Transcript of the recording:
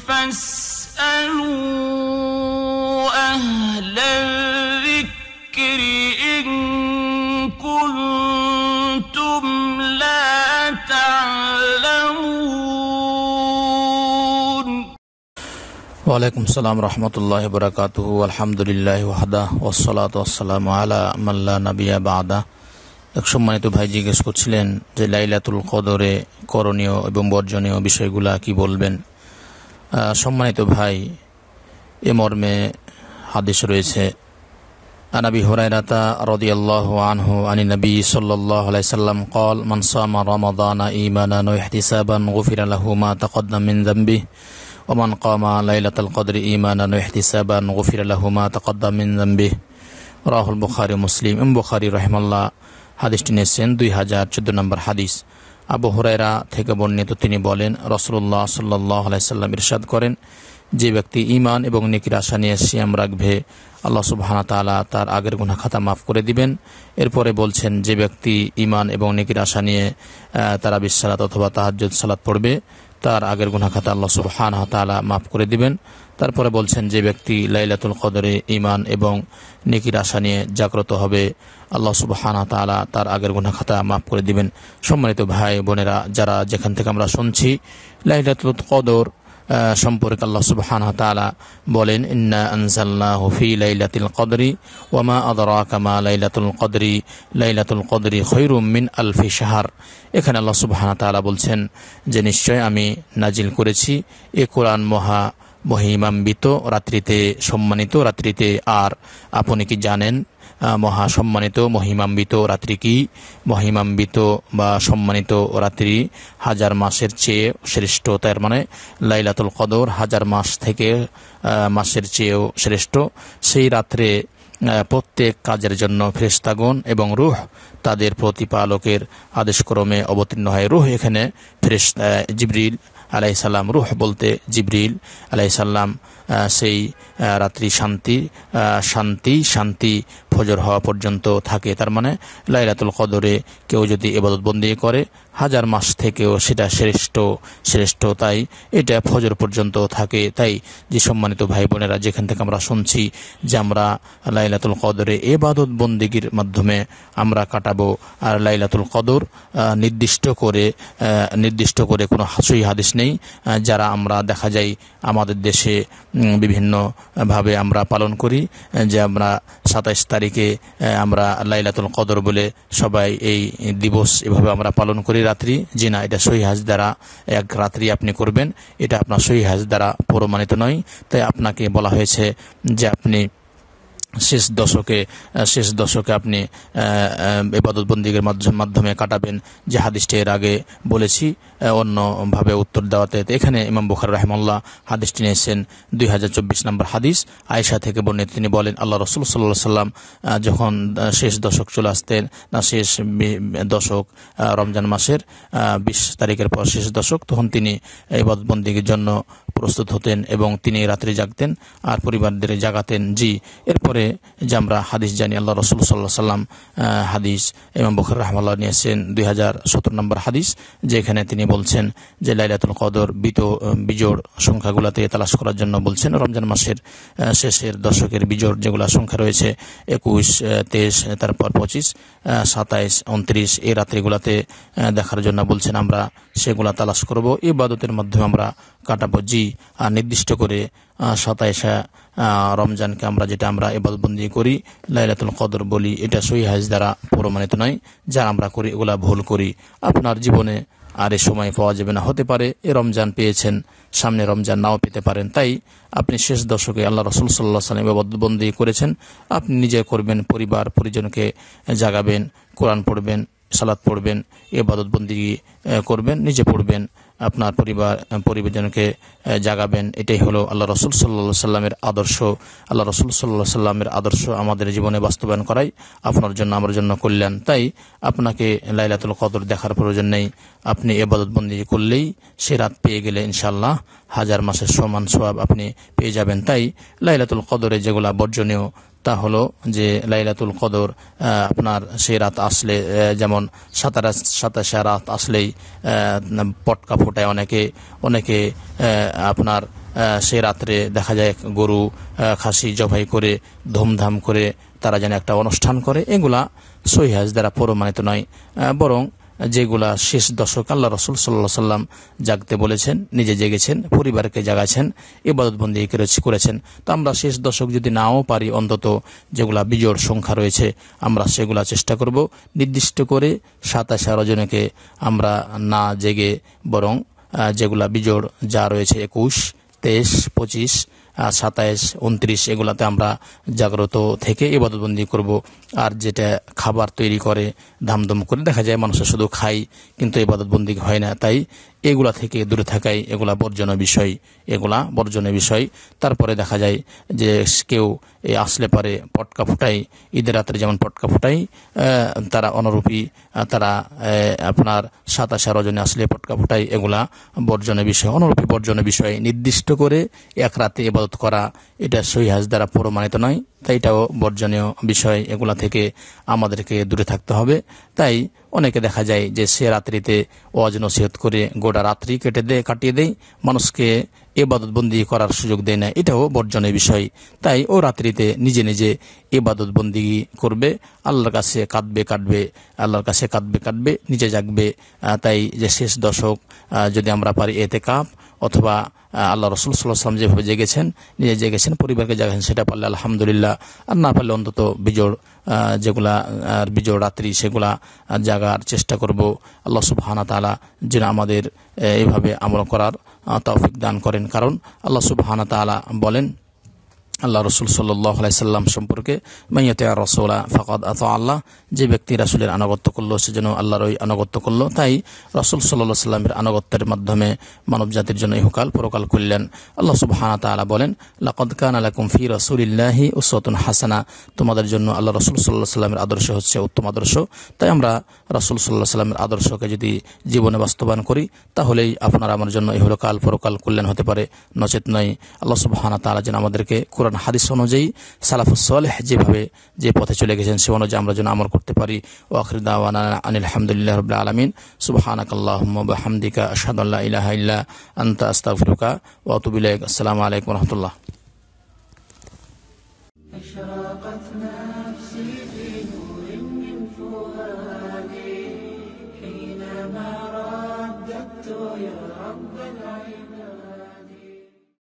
ওয়ালাইকুম সালাম রহমতুল্লাহ বরকাত আলহামদুলিল্লাহ ওয়াহদা ওসলাত ওসালাম আলা মাল্লা নাবিয়া ভাই জিজ্ঞেস করছিলেন যে লাইলাতুল কদরে করণীয় এবং বর্জনীয় বিষয়গুলা কি বলবেন সম্মানিত ভাই এ মর্মে হাদিস রয়েছে আনবি আনাবি হুরাইরাতা রদিয়াল্লাহ আনহু আনি নবী সাল্লাল্লাহু আলাইহি সাল্লাম ক্বাল মান সামা রমাদানা ঈমানান ওয়া ইহতিসাবান গুফিরা লাহু মা তাকাদ্দাম মিন যামবি ওয়া মান ক্বামা লাইলাতাল কদরি ঈমানান ওয়া ইহতিসাবান গুফিরা লাহু মা তাকাদ্দাম মিন যামবি রাহুল বুখারী মুসলিম ইম বুখারী রাহিমাল্লাহ হাদিসটি নিয়েছেন দুই হাজার চোদ্দ নম্বর হাদিস আবু হরাইরা থেকে বর্ণিত তিনি বলেন রসুল্লাহ সাল্লাহ আলাইসাল্লাম ইরশাদ করেন যে ব্যক্তি ইমান এবং নিকির আশা নিয়ে সিয়াম রাখবে আল্লাহ সুবাহানা তালা তার আগের গুনা খাতা মাফ করে দিবেন এরপরে বলছেন যে ব্যক্তি ইমান এবং নিকির আশা নিয়ে তারা বিশ্বালাত অথবা তাহাজ সালাত পড়বে তার আগের খাতা আল্লাহ সুরহান তালা মাফ করে দিবেন তারপরে বলছেন যে ব্যক্তি লাইলাতুল কদরে ইমান এবং নিকির আশা নিয়ে জাগ্রত হবে আল্লাহ সুবহান তালা তার আগের খাতা মাফ করে দিবেন সম্মানিত ভাই বোনেরা যারা যেখান থেকে আমরা শুনছি লাইলাতুল কদর সম্পর্কে আল্লাহ সুবহান বলেন ইন্না আনসাল্লাহ হফি লাইলাতুল কদরি ওমা আদরা কামা লাইলাতুল কদরি লাইলাতুল কদরি খৈরুম মিন আলফি শাহার এখানে আল্লাহ সুবহান তালা বলছেন যে নিশ্চয় আমি নাজিল করেছি এ কোরআন মহা মহিমাম্বিত রাত্রিতে সম্মানিত রাত্রিতে আর আপনি কি জানেন মহাসম্মানিত মহিমাম্বিত রাত্রি কি মহিমাম্বিত বা সম্মানিত রাত্রি হাজার মাসের চেয়ে শ্রেষ্ঠ তার মানে লাইলাতুল কদর হাজার মাস থেকে মাসের চেয়েও শ্রেষ্ঠ সেই রাত্রে প্রত্যেক কাজের জন্য ফেরেস্তাগণ এবং রুহ তাদের প্রতিপালকের আদেশক্রমে অবতীর্ণ হয় রুহ এখানে ফেরেস জিবরিল আলাইসাল্লাম রুহ বলতে জিবরিল আলাইসাল্লাম সেই রাত্রি শান্তি শান্তি শান্তি ফজর হওয়া পর্যন্ত থাকে তার মানে লাইলাতুল কদরে কেউ যদি এবাদত বন্দী করে হাজার মাস থেকেও সেটা শ্রেষ্ঠ শ্রেষ্ঠ তাই এটা ফজর পর্যন্ত থাকে তাই যে সম্মানিত ভাই বোনেরা যেখান থেকে আমরা শুনছি যে আমরা লাইলাতুল কদরে এবাদত বন্দিগির মাধ্যমে আমরা কাটাবো আর লাইলাতুল কদর নির্দিষ্ট করে নির্দিষ্ট করে কোনো হাসুই হাদিস নেই যারা আমরা দেখা যায় আমাদের দেশে বিভিন্নভাবে আমরা পালন করি যে আমরা সাতাইশ তারিখ তারিখে আমরা লাইলাতুল কদর বলে সবাই এই দিবস এভাবে আমরা পালন করি রাত্রি যে না এটা সহি হাজ দ্বারা এক রাত্রি আপনি করবেন এটা আপনার সহি হাজ দ্বারা প্রমাণিত নয় তাই আপনাকে বলা হয়েছে যে আপনি শেষ দশকে শেষ দশকে আপনি বন্দীগের মাধ্যমে কাটাবেন যে হাদিসটি এর আগে বলেছি অন্যভাবে উত্তর দেওয়াতে এখানে ইমাম বুখার রহমল্লা হাদিসটি নিয়েছেন দুই হাজার চব্বিশ নম্বর হাদিস আয়েশা থেকে বর্ণিত তিনি বলেন আল্লাহ রসুল সাল্লাহ সাল্লাম যখন শেষ দশক চলে আসতেন না শেষ দশক রমজান মাসের বিশ তারিখের পর শেষ দশক তখন তিনি বন্দীগের জন্য প্রস্তুত হতেন এবং তিনি রাত্রে জাগতেন আর পরিবারদের জাগাতেন জি এরপরে যে আমরা হাদিস জানি আল্লাহ রসুল সাল্লাহ সাল্লাম হাদিস ইমাম বখর রহমাল্লাহ নিয়েছেন দুই হাজার সতেরো নম্বর হাদিস যেখানে তিনি বলছেন যে লাইলাতুল কদর বিত বিজোড় সংখ্যাগুলাতে তালাশ করার জন্য বলছেন রমজান মাসের শেষের দশকের বিজোড় যেগুলো সংখ্যা রয়েছে একুশ তেইশ তারপর পঁচিশ সাতাইশ উনত্রিশ এই রাত্রিগুলাতে দেখার জন্য বলছেন আমরা সেগুলা তালাশ করব ইবাদতের মাধ্যমে আমরা কাটাবো জি আর নির্দিষ্ট করে সাতাইশা রমজানকে আমরা যেটা আমরা এবাদবন্দি করি লাইলাতুল কদর বলি এটা সই হাজ দ্বারা প্রমাণিত নয় যা আমরা করি এগুলা ভুল করি আপনার জীবনে আর এ সময় পাওয়া যাবে না হতে পারে এ রমজান পেয়েছেন সামনে রমজান নাও পেতে পারেন তাই আপনি শেষ দশকে আল্লাহ রসুল সাল্লাহ সাল্লামে বদ্ধবন্দি করেছেন আপনি নিজে করবেন পরিবার পরিজনকে জাগাবেন কোরআন পড়বেন সালাদ পড়বেন এবাদতবন্দি করবেন নিজে পড়বেন আপনার পরিবার পরিবারজনকে জাগাবেন এটাই হলো আল্লাহ রসুল সাল্লা সাল্লামের আদর্শ আল্লাহ রসুল সাল্লাহ সাল্লামের আদর্শ আমাদের জীবনে বাস্তবায়ন করাই আপনার জন্য আমার জন্য কল্যাণ তাই আপনাকে লাইলাতুল কদর দেখার প্রয়োজন নেই আপনি এবাদতবন্দি করলেই সে রাত পেয়ে গেলে ইনশাল্লাহ হাজার মাসের সমান সব আপনি পেয়ে যাবেন তাই লাইলাতুল কদরে যেগুলা বর্জনীয় তা হলো যে লাইলাতুল কদর আপনার সেই রাত আসলে যেমন সাতারা সাতাশে রাত আসলেই পটকা ফোটায় অনেকে অনেকে আপনার সে রাত্রে দেখা যায় গরু খাসি জবাই করে ধুমধাম করে তারা যেন একটা অনুষ্ঠান করে এগুলা সহিহাজ দ্বারা প্রমাণিত নয় বরং যেগুলা শেষ দশক আল্লাহ রসুল সাল্লা সাল্লাম জাগতে বলেছেন নিজে জেগেছেন পরিবারকে জাগাছেন ইবাদতবন্দি করেছেন তো আমরা শেষ দশক যদি নাও পারি অন্তত যেগুলা বিজোড় সংখ্যা রয়েছে আমরা সেগুলা চেষ্টা করব নির্দিষ্ট করে সাতাশে রজনীকে আমরা না জেগে বরং যেগুলা বিজোড় যা রয়েছে একুশ তেইশ পঁচিশ সাতাইশ উনত্রিশ এগুলাতে আমরা জাগ্রত থেকে ইবাদতবন্দি করব আর যেটা খাবার তৈরি করে ধামধুম করে দেখা যায় মানুষের শুধু খাই কিন্তু ইবাদতবন্দি হয় না তাই এগুলা থেকে দূরে থাকাই এগুলা বর্জনের বিষয় এগুলা বর্জনের বিষয় তারপরে দেখা যায় যে কেউ এ আসলে পারে পটকা ফুটায় ঈদের রাত্রে যেমন পটকা ফুটায় তারা অনুরূপী তারা আপনার সাতাশ রজনী আসলে পটকা ফুটায় এগুলা বর্জনের বিষয় অনুরূপী বর্জনের বিষয় নির্দিষ্ট করে এক রাতে ইবাদত করা এটা সহিহাজ দ্বারা প্রমাণিত নয় তাই এটাও বর্জনীয় বিষয় এগুলা থেকে আমাদেরকে দূরে থাকতে হবে তাই অনেকে দেখা যায় যে সে রাত্রিতে ওয়াজ নসিহত করে গোটা রাত্রি কেটে দেয় কাটিয়ে দেয় মানুষকে এবাদতবন্দি করার সুযোগ দেয় না এটাও বর্জনের বিষয় তাই ও রাত্রিতে নিজে নিজে এবাদতবন্দি করবে আল্লাহর কাছে কাঁদবে কাটবে আল্লাহর কাছে কাঁদবে কাটবে নিজে জাগবে তাই যে শেষ দশক যদি আমরা পারি এতে কাপ অথবা আল্লাহ রসুল সাল্লাহাম যেভাবে জেগেছেন নিজে জেগেছেন পরিবারকে জাগেছেন সেটা পারলে আলহামদুলিল্লাহ আর না পারলে অন্তত বিজোড় যেগুলা বিজোড় রাত্রি সেগুলা জাগার চেষ্টা করব আল্লাহ সুবাহানা তালা যেন আমাদের এইভাবে আমল করার তৌফিক দান করেন কারণ আল্লাহ সুবাহানা তালা বলেন আল্লাহ রসুল সাল্লাই সাল্লাম সম্পর্কে মাইয়াতে রসোলা ফকাদ আত আল্লাহ যে ব্যক্তি রাসুলের আনুগত্য করলো সে যেন আল্লাহর ওই আনুগত্য করলো তাই রসুল সাল্লাহ সাল্লামের আনুগত্যের মাধ্যমে মানব জাতির জন্য ইহকাল পরকাল করলেন আল্লাহ সুবাহানা তালা বলেন লাকদ খান আলাকুম ফি রসুলিল্লাহি উসতুন হাসানা তোমাদের জন্য আল্লাহ রসুল সাল্লাহ সাল্লামের আদর্শ হচ্ছে উত্তম আদর্শ তাই আমরা রসুল সাল্লাহ সাল্লামের আদর্শকে যদি জীবনে বাস্তবায়ন করি তাহলেই আপনারা আমার জন্য ইহকাল পরকাল কল্যাণ হতে পারে নচেত নয় আল্লাহ সুবাহানা তালা যেন আমাদেরকে কোরআন কোরআন হাদিস অনুযায়ী সালাফুসলেহ যেভাবে যে পথে চলে গেছেন সে অনুযায়ী আমরা যেন আমল করতে পারি ও আখরিদা আনিল আলমিন সুবাহানাকাল্লাহমদিকা আসাদুল্লাহ ইলাহ ইল্লা আন্তা আস্তাফরুকা ওয়াতুবিল্লাহ আসসালামু আলাইকুম রহমতুল্লাহ